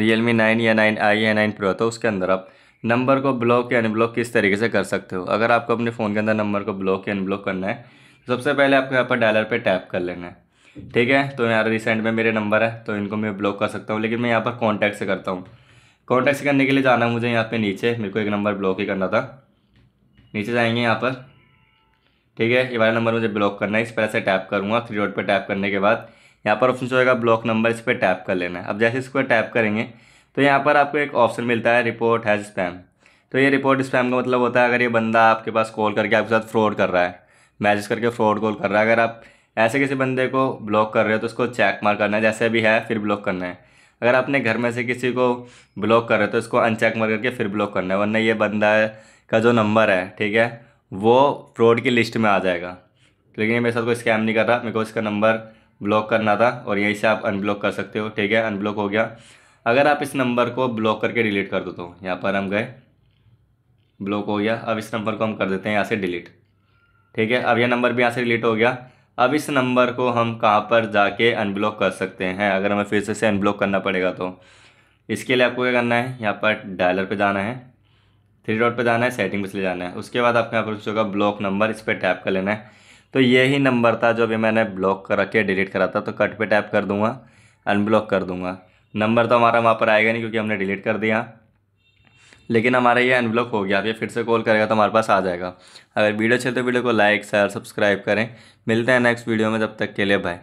real Realme nine या nine i या nine pro तो है उसके अंदर आप नंबर को ब्लॉक या अनब्लॉक किस तरीके से कर सकते हो अगर आपको अपने फ़ोन के अंदर नंबर को ब्लॉक या अनब्लॉक करना है तो सबसे पहले आपको यहाँ पर डायलर पर टैप कर लेना है ठीक है तो यहाँ रिसेंट में मेरे नंबर है तो इनको मैं ब्लॉक कर सकता हूँ लेकिन मैं यहाँ पर कॉन्टैक्ट से करता हूँ कॉन्टैक्ट से करने के लिए जाना मुझे यहाँ पर नीचे मेरे को एक नंबर ब्लॉक ही करना था नीचे जाएंगे यहाँ पर ठीक है ये वाला नंबर मुझे ब्लॉक करना है इस पर से टैप करूँगा थ्री डॉट पर टैप करने के बाद यहाँ पर ऑप्शन जो होगा ब्लॉक नंबर इस पर टैप कर लेना है अब जैसे इसको टैप करेंगे तो यहाँ पर आपको एक ऑप्शन मिलता है रिपोर्ट हैज़ स्पैम तो ये रिपोर्ट स्पैम का मतलब होता है अगर ये बंदा आपके पास कॉल करके आपके साथ फ्रॉड कर रहा है मैसेज करके फ्रॉड कॉल कर रहा है अगर आप ऐसे किसी बंदे को ब्लॉक कर रहे हो तो उसको चेक मार करना है जैसे भी है फिर ब्लॉक करना है अगर आपने घर में से किसी को ब्लॉक कर रहे हो तो इसको अनचेक मार करके फिर ब्लॉक करना है वरना ये बंदा का जो नंबर है ठीक है वो फ्रॉड की लिस्ट में आ जाएगा लेकिन ये मेरे साथ कोई स्कैम नहीं कर रहा मेरे को इसका नंबर ब्लॉक करना था और यहीं से आप अनब्लॉक कर सकते हो ठीक है अनब्लॉक हो गया अगर आप इस नंबर को ब्लॉक करके डिलीट कर दो तो यहाँ पर हम गए ब्लॉक हो गया अब इस नंबर को हम कर देते हैं यहाँ से डिलीट ठीक है अब यह नंबर भी यहाँ से डिलीट हो गया अब इस नंबर को हम कहाँ पर जाके अनब्लॉक कर सकते हैं अगर हमें फिर से अनब्लॉक करना पड़ेगा तो इसके लिए आपको क्या करना है यहाँ पर डायलर पे जाना है थ्री डॉट पे जाना है सेटिंग पे चले जाना है उसके बाद आपको यहाँ पर होगा ब्लॉक नंबर इस पर टैप कर लेना है तो ये ही नंबर था जो अभी मैंने ब्लॉक कर रखे डिलीट करा था तो कट पे टैप कर दूंगा अनब्लॉक कर दूंगा नंबर तो हमारा वहाँ पर आएगा नहीं क्योंकि हमने डिलीट कर दिया लेकिन हमारा ये अनब्लॉक हो गया आप ये फिर से कॉल करेगा तो हमारे पास आ जाएगा अगर वीडियो अच्छे तो वीडियो को लाइक शेयर सब्सक्राइब करें मिलते हैं नेक्स्ट वीडियो में जब तक के लिए बाय